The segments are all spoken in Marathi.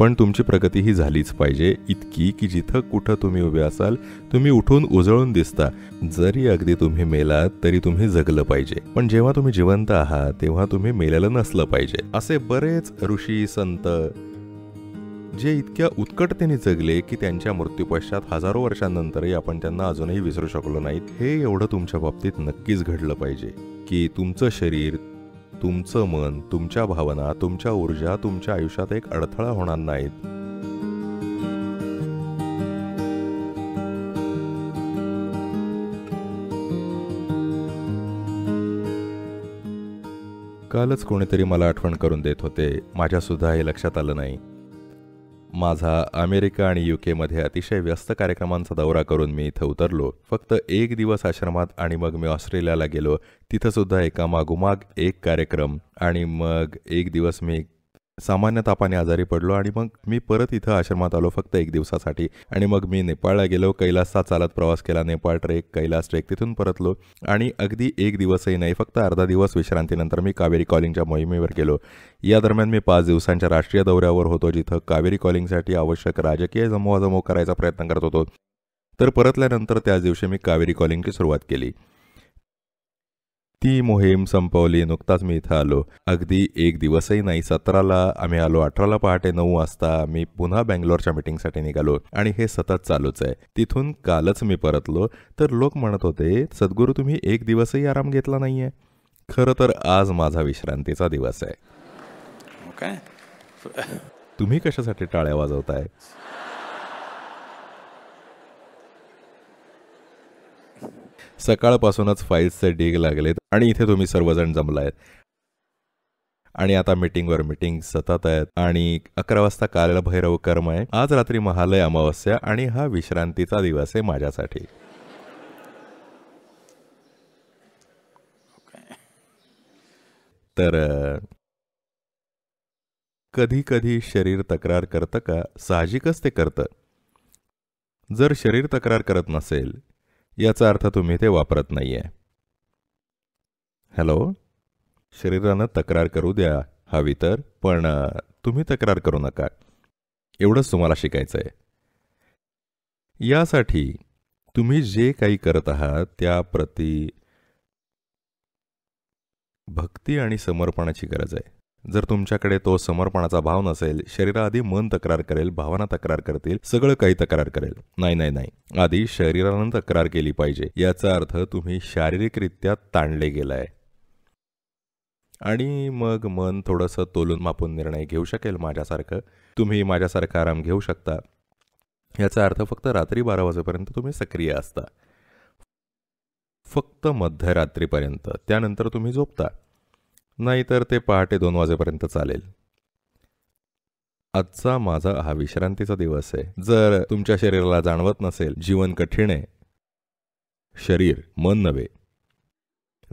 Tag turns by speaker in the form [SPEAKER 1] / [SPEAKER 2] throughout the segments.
[SPEAKER 1] पण तुमची प्रगती ही झालीच पाहिजे इतकी की जिथं कुठं तुम्ही उभे असाल तुम्ही उठून उजळून दिसता जरी अगदी तुम्ही मेलात तरी तुम्ही जगलं पाहिजे पण जेव्हा तुम्ही जिवंत आहात तेव्हा तुम्ही मेलेलं नसलं पाहिजे असे बरेच ऋषी संत जे इतक्या उत्कटतेने जगले की त्यांच्या मृत्यूपश्चात हजारो वर्षांनंतरही आपण त्यांना अजूनही विसरू शकलो नाहीत हे एवढं तुमच्या बाबतीत नक्कीच घडलं पाहिजे की तुमचं शरीर तुमचं मन तुमच्या भावना तुमच्या ऊर्जा तुमच्या आयुष्यात एक अडथळा होणार नाहीत कालच कोणीतरी मला आठवण करून देत होते माझ्यासुद्धा हे लक्षात आलं नाही माझा अमेरिका आणि यू केमध्ये अतिशय व्यस्त कार्यक्रमांचा दौरा करून मी इथं उतरलो फक्त एक दिवस आश्रमात आणि मग मी ऑस्ट्रेलियाला गेलो तिथंसुद्धा एका मागोमाग एक कार्यक्रम आणि मग एक दिवस मी सामान्य तापाने आजारी पडलो आणि मग मी परत इथं आश्रमात आलो फक्त एक दिवसासाठी आणि मग मी नेपाळला गेलो कैलासचा चालत प्रवास केला नेपाळ ट्रेक कैलास ट्रेक तिथून परतलो आणि अगदी एक दिवसही नाही फक्त अर्धा दिवस विश्रांतीनंतर मी कावेरी कॉलिंगच्या मोहिमेवर गेलो या दरम्यान मी पाच दिवसांच्या राष्ट्रीय दौऱ्यावर होतो जिथं कावेरी कॉलिंगसाठी आवश्यक राजकीय जमवाजमव करायचा प्रयत्न करत होतो तर परतल्यानंतर त्याच दिवशी मी कावेरी कॉलिंगची सुरुवात केली ती मोहीम संपवली नुकताच मी इथं आलो अगदी एक दिवसही नाही सतराला आम्ही आलो अठराला पहाटे नऊ वाजता मी पुन्हा बँगलोरच्या मिटिंगसाठी निघालो आणि हे सतत चालूच आहे तिथून कालच मी परतलो तर लोक म्हणत होते सद्गुरू तुम्ही एक दिवसही आराम घेतला नाहीये खरं तर आज माझा विश्रांतीचा दिवस आहे okay. तुम्ही कशासाठी टाळ्या वाजवताय सकाळपासूनच फाईल्सचे डीग लागलेत आणि इथे तुम्ही सर्वजण जमलायत आणि आता मीटिंगवर मीटिंग सतत आहेत आणि अकरा वाजता भैरव कर्म आहे आज रात्री महालय अमावस्या आणि हा विश्रांतीचा दिवस आहे माझ्यासाठी तर कधी कधी शरीर तक्रार करतं का साहजिकच ते करतं जर शरीर तक्रार करत नसेल याचा अर्थ तुम्ही ते वापरत नाही आहे हॅलो शरीरानं तक्रार करू द्या हवी तर पण तुम्ही तक्रार करू नका एवढंच तुम्हाला शिकायचं आहे यासाठी तुम्ही जे काही करत आहात त्याप्रती भक्ती आणि समर्पणाची गरज आहे जर तुमच्याकडे तो समर्पणाचा भाव नसेल शरीराआधी मन तक्रार करेल भावना तक्रार करतील सगळं काही तक्रार करेल नाही नाही नाही आधी शरीरानं तक्रार केली पाहिजे याचा अर्थ तुम्ही शारीरिकरित्या ताणले गेलाय आणि मग मन थोडंसं तोलून मापून निर्णय घेऊ शकेल माझ्यासारखं तुम्ही माझ्यासारखं आराम घेऊ शकता याचा अर्थ फक्त रात्री बारा वाजेपर्यंत तुम्ही सक्रिय असता फक्त मध्यरात्रीपर्यंत त्यानंतर तुम्ही झोपता नाहीतर ते पहाटे दोन वाजेपर्यंत चालेल आजचा माझा हा विश्रांतीचा दिवस आहे जर तुमच्या शरीराला जाणवत नसेल जीवन कठीण आहे शरीर मन नव्हे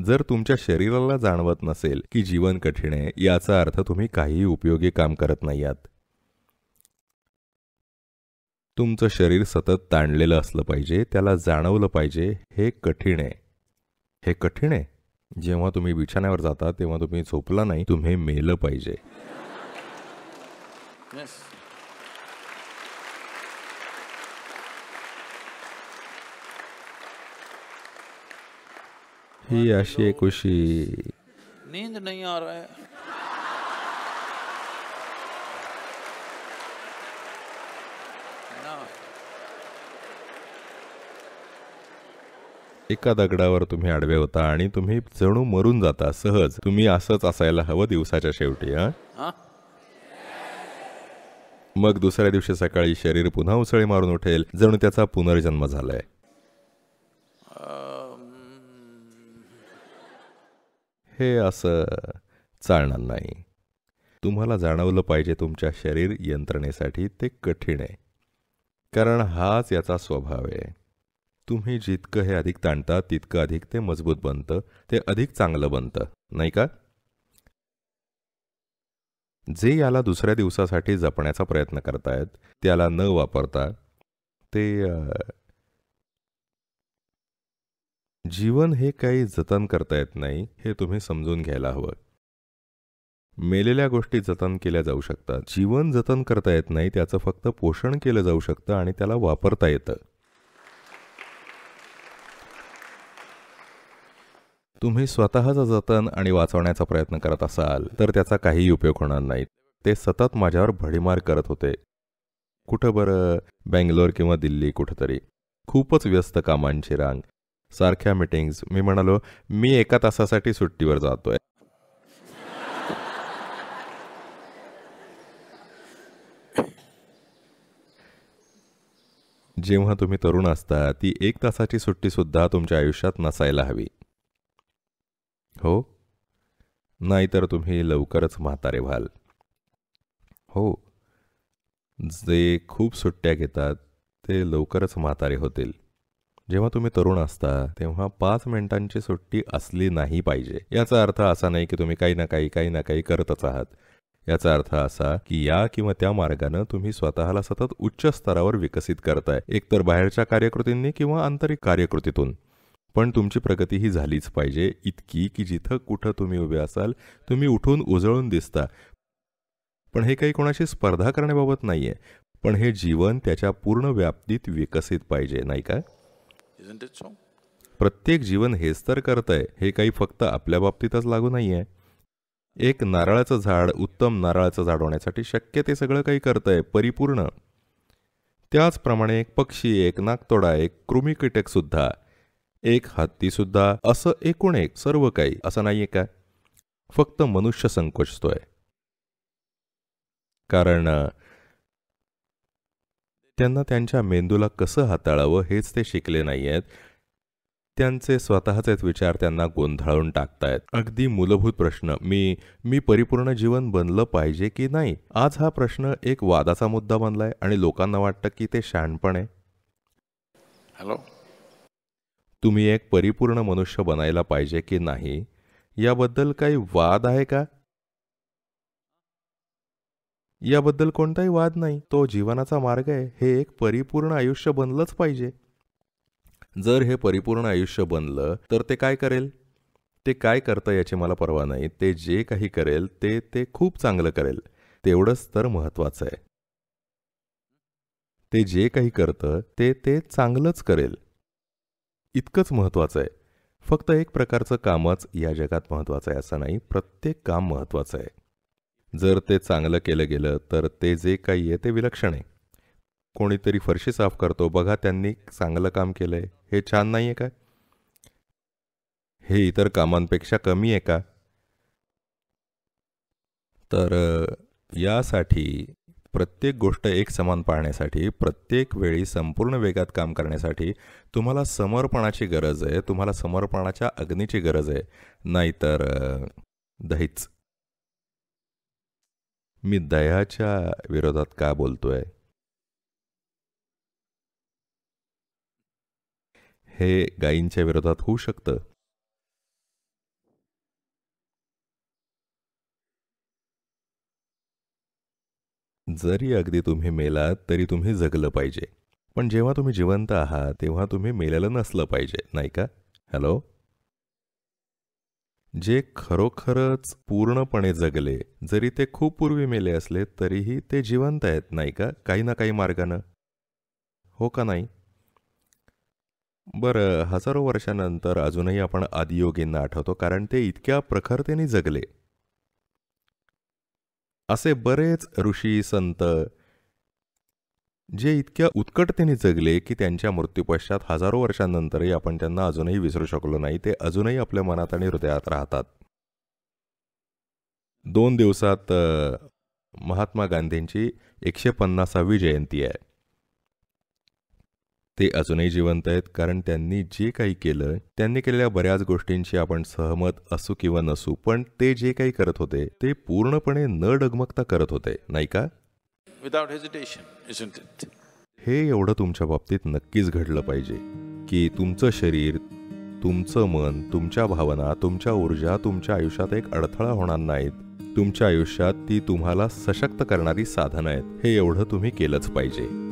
[SPEAKER 1] जर तुमच्या शरीराला जाणवत नसेल की जीवन कठीण आहे याचा अर्थ तुम्ही काहीही उपयोगी काम करत नाही आहात तुमचं शरीर सतत ताणलेलं असलं पाहिजे त्याला जाणवलं पाहिजे हे कठीण आहे हे कठीण आहे जेव्हा तुम्ही बिछाण्यावर जाता तेव्हा तुम्ही झोपला नाही तुम्ही मेलं पाहिजे ही अशी एक उशी नींद नहीं आ रहा है एका दगडावर तुम्ही आडवे होता आणि तुम्ही जणू मरून जाता सहज तुम्ही असंच असायला हवं दिवसाच्या शेवटी हा मग दुसऱ्या दिवशी सकाळी शरीर पुन्हा उसळी मारून उठेल जणू त्याचा पुनर्जन्म झालाय हे असं चालणार नाही तुम्हाला जाणवलं पाहिजे तुमच्या शरीर यंत्रणेसाठी ते कठीण आहे कारण हाच याचा स्वभाव आहे तुम्ही जितकं हे अधिक ताणता तितकं अधिक ते मजबूत बनतं ते अधिक चांगलं बनतं नाही का जे याला दुसऱ्या दिवसासाठी जपण्याचा प्रयत्न करतायत त्याला न वापरता ते जीवन हे काही जतन करता येत नाही हे तुम्ही समजून घ्यायला हवं मेलेल्या गोष्टी जतन केल्या जाऊ शकतात जीवन जतन करता येत नाही त्याचं फक्त पोषण केलं जाऊ शकतं आणि त्याला वापरता येतं तुम्ही स्वतःच जतन आणि वाचवण्याचा प्रयत्न करत असाल तर त्याचा काही उपयोग होणार नाही ते सतत माझ्यावर भडीमार करत होते कुठं बरं बेंगलोर किंवा दिल्ली कुठंतरी खूपच व्यस्त कामांची रांग सारख्या मिटिंग्स मी म्हणालो मी एका तासासाठी सुट्टीवर जातोय जेव्हा तुम्ही तरुण असता ती एक तासाची सुट्टी सुद्धा तुमच्या आयुष्यात नसायला हवी हो नाहीतर तुम्ही लवकरच म्हातारे व्हाल हो जे खूप सुट्ट्या घेतात ते लवकरच म्हातारे होतील जेव्हा तुम्ही तरुण असता तेव्हा पाच मिनिटांची सुट्टी असली नाही पाहिजे याचा अर्थ असा नाही की तुम्ही काही ना काही काही ना काही करतच आहात याचा अर्थ असा की या किंवा त्या मार्गानं तुम्ही स्वतःला सतत उच्च स्तरावर विकसित करताय एकतर बाहेरच्या कार्यकृतींनी किंवा आंतरिक कार्यकृतीतून पण तुमची प्रगती ही झालीच पाहिजे इतकी की जिथं कुठं तुम्ही उभे असाल तुम्ही उठून उजळून दिसता पण हे काही कोणाशी स्पर्धा करण्याबाबत नाहीये पण हे जीवन त्याच्या पूर्ण व्याप्तीत विकसित पाहिजे नाही का प्रत्येक जीवन हेच तर करतंय हे काही फक्त आपल्या बाबतीतच लागू नाहीये एक नारळाचं झाड उत्तम नारळाचं झाड होण्यासाठी शक्य ते सगळं काही करतंय परिपूर्ण त्याचप्रमाणे एक पक्षी एक नागतोडा एक कृमी सुद्धा एक हत्ती सुद्धा असं एकूण एक सर्व काही असं नाही आहे का फक्त मनुष्य संकोचतोय कारण त्यांना त्यांच्या मेंदूला कसं हाताळावं हेच ते शिकले नाही आहेत त्यांचे स्वतःचेच विचार त्यांना गोंधळून टाकतायत अगदी मूलभूत प्रश्न मी मी परिपूर्ण जीवन बनलं पाहिजे की नाही आज हा प्रश्न एक वादाचा मुद्दा बनलाय आणि लोकांना वाटतं की ते शहाणपण आहे हॅलो तुम्ही एक परिपूर्ण मनुष्य बनायला पाहिजे की नाही याबद्दल काही वाद आहे का याबद्दल कोणताही वाद नाही तो जीवनाचा मार्ग आहे हे एक परिपूर्ण आयुष्य बनलंच पाहिजे जर हे परिपूर्ण आयुष्य बनलं तर ते काय करेल ते काय करतं याची मला परवा नाही ते जे काही करेल ते ते खूप चांगलं करेल तेवढंच तर महत्वाचं आहे ते जे काही करतं ते ते चांगलंच करेल इतकंच महत्त्वाचं आहे फक्त एक प्रकारचं कामच या जगात महत्त्वाचं आहे असं नाही प्रत्येक काम महत्त्वाचं आहे जर ते चांगलं केलं गेलं तर ते जे काही आहे ते विलक्षण आहे कोणीतरी फरशी साफ करतो बघा त्यांनी चांगलं काम केलं आहे हे छान नाही आहे का हे इतर कामांपेक्षा कमी आहे का तर यासाठी प्रत्येक गोष्ट एक समान पाहण्यासाठी प्रत्येक वेळी संपूर्ण वेगात काम करण्यासाठी तुम्हाला समर्पणाची गरज आहे तुम्हाला समर्पणाच्या अग्नीची गरज आहे नाहीतर दहीच मी दह्याच्या विरोधात का बोलतोय हे गायींच्या विरोधात होऊ शकतं जरी अगदी तुम्ही मेलात तरी तुम्ही जगलं पाहिजे पण जेव्हा तुम्ही जिवंत आहात तेव्हा तुम्ही मेलेलं नसलं पाहिजे नाही का हॅलो जे खरोखरच पूर्णपणे जगले जरी ते खूप पूर्वी मेले असले तरीही ते जिवंत आहेत नाही का काही ना काही मार्गानं हो का नाही बरं हजारो वर्षानंतर अजूनही आपण आदियोगींना आठवतो कारण ते इतक्या प्रखरतेने जगले असे बरेच ऋषी संत जे इतक्या उत्कटतेने जगले की त्यांच्या मृत्यूपश्चात हजारो वर्षांनंतरही आपण त्यांना अजूनही विसरू शकलो नाही ते अजूनही आपल्या मनात आणि हृदयात राहतात दोन दिवसात महात्मा गांधींची एकशे पन्नासावी जयंती आहे ते अजूनही जिवंत आहेत कारण त्यांनी जे काही केलं त्यांनी केलेल्या बऱ्याच गोष्टींशी आपण सहमत असू किंवा नसू पण ते जे काही करत होते ते पूर्णपणे न डगमगता करत होते नाही का विदाउट हे एवढं तुमच्या बाबतीत नक्कीच घडलं पाहिजे की तुमचं शरीर तुमचं मन तुमच्या भावना तुमच्या ऊर्जा तुमच्या आयुष्यात एक अडथळा होणार नाहीत तुमच्या आयुष्यात ती तुम्हाला सशक्त करणारी साधन आहेत हे एवढं तुम्ही केलंच पाहिजे